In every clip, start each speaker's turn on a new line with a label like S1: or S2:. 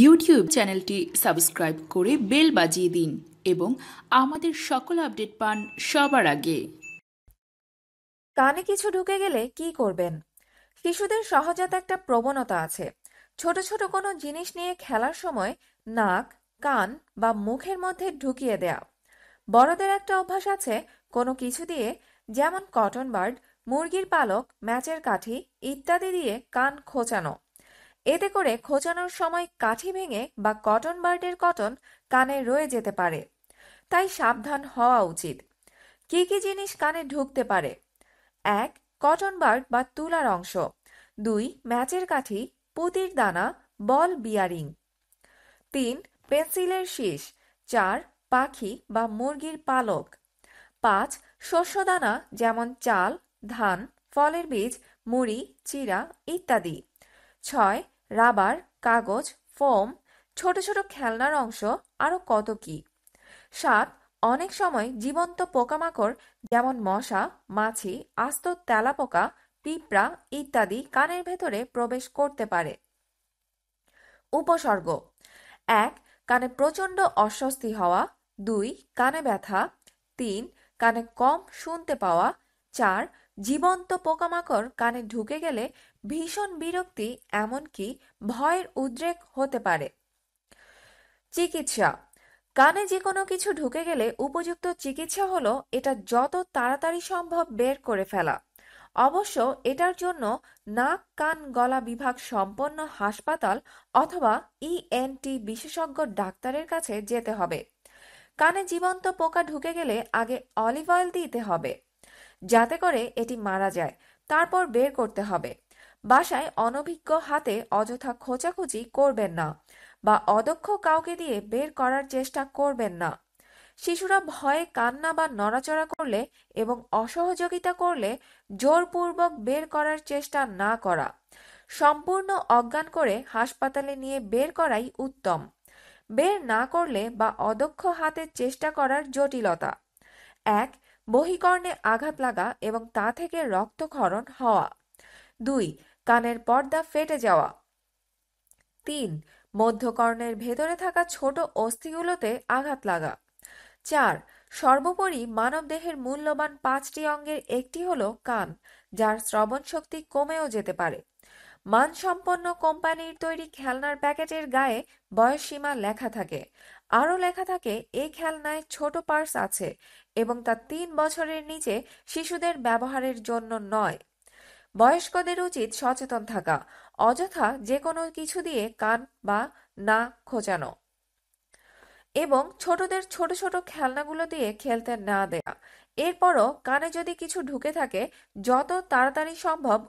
S1: YouTube চ্যানেলটি subscribe করে bell বাজিয়ে দিন এবং আমাদের সকল আপডেট পান সবার আগে কানে কিছু ঢুকে গেলে কি করবেন শিশুদের সহজাত একটা প্রবণতা আছে ছোট ছোট কোনো জিনিস নিয়ে খেলার সময় নাক কান বা মুখের মধ্যে ঢুকিয়ে দেয়া বড়দের একটা অভ্যাস আছে কোনো কিছু দিয়ে যেমন কটন বার্ড মুরগির পালক ম্যাচের কাঠি ইত্যাদি দিয়ে কান খোঁচানো এতে করে খোঁচানোর সময় কাঠি ভেঙে বা কটন বার্ডের কটন কানে রয়ে যেতে পারে তাই সাবধান হওয়া উচিত কি কি জিনিস কানে ঢুকতে পারে এক কটন বার্ড বা তুলার অংশ দুই ম্যাচের কাঠি পুতির দানা বল বিয়ারিং তিন পেন্সিলের শীষ চার পাখি বা মুরগির পালক পাঁচ শস্যদানা যেমন চাল ধান ফলের বীজ মুড়ি চিরা ইত্যাদি ছয় রাবার, কাগজ, ফোম, ছোট ছোট খেলনার অংশ আরও কত কী। সাপ অনেক সময় জীবন্ত পোকামাকড় যেমন মশা, মাছি, আস্ত তেলাপোকা, পিঁপড়া ইত্যাদি কানের ভেতরে প্রবেশ করতে পারে। উপসর্গ এক কানে প্রচণ্ড অস্বস্তি হওয়া দুই কানে ব্যথা তিন কানে কম শুনতে পাওয়া চার জীবন্ত পোকামাকড় কানে ঢুকে গেলে ভীষণ বিরক্তি এমনকি ভয়ের উদ্রেক হতে পারে চিকিৎসা কানে যে কোনো কিছু ঢুকে গেলে উপযুক্ত চিকিৎসা হলো এটা যত তাড়াতাড়ি সম্ভব বের করে ফেলা অবশ্য এটার জন্য নাক কান গলা বিভাগ সম্পন্ন হাসপাতাল অথবা ইএনটি বিশেষজ্ঞ ডাক্তারের কাছে যেতে হবে কানে জীবন্ত পোকা ঢুকে গেলে আগে অলিভ অয়েল দিতে হবে যাতে করে এটি মারা যায় তারপর বের করতে হবে বাসায় অনভিজ্ঞ হাতে অযথা খোঁচাখুচি করবেন না বা অদক্ষ কাউকে দিয়ে বের করার চেষ্টা করবেন না শিশুরা ভয়ে কান্না বা নড়াচড়া করলে এবং অসহযোগিতা করলে জোরপূর্বক বের করার চেষ্টা না করা সম্পূর্ণ অজ্ঞান করে হাসপাতালে নিয়ে বের করাই উত্তম বের না করলে বা অদক্ষ হাতে চেষ্টা করার জটিলতা এক বহিকর্ণে আঘাত লাগা এবং তা থেকে রক্তক্ষরণ হওয়া দুই কানের পর্দা ফেটে যাওয়া তিন মধ্যকর্ণের ভেতরে থাকা ছোট অস্থিগুলোতে আঘাত লাগা চার সর্বোপরি মানব দেহের মূল্যবান পাঁচটি অঙ্গের একটি হল কান যার শ্রবণ শক্তি কমেও যেতে পারে মানসম্পন্ন কোম্পানির তৈরি খেলনার প্যাকেটের গায়ে বয়সসীমা লেখা থাকে আরও লেখা থাকে এ খেলনায় ছোট পার্স আছে এবং তা তিন বছরের নিচে শিশুদের ব্যবহারের জন্য নয় বয়স্কদের উচিত সচেতন থাকা অযথা যে কোনো কিছু দিয়ে কান বা না খোঁচানো এবং ছোটদের ছোট ছোট খেলনাগুলো দিয়ে খেলতে না দেয়া এরপরও কানে যদি কিছু ঢুকে থাকে যত তাড়াতাড়ি সম্ভব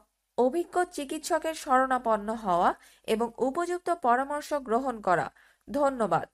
S1: অভিজ্ঞ চিকিৎসকের শরণাপন্ন হওয়া এবং উপযুক্ত পরামর্শ গ্রহণ করা ধন্যবাদ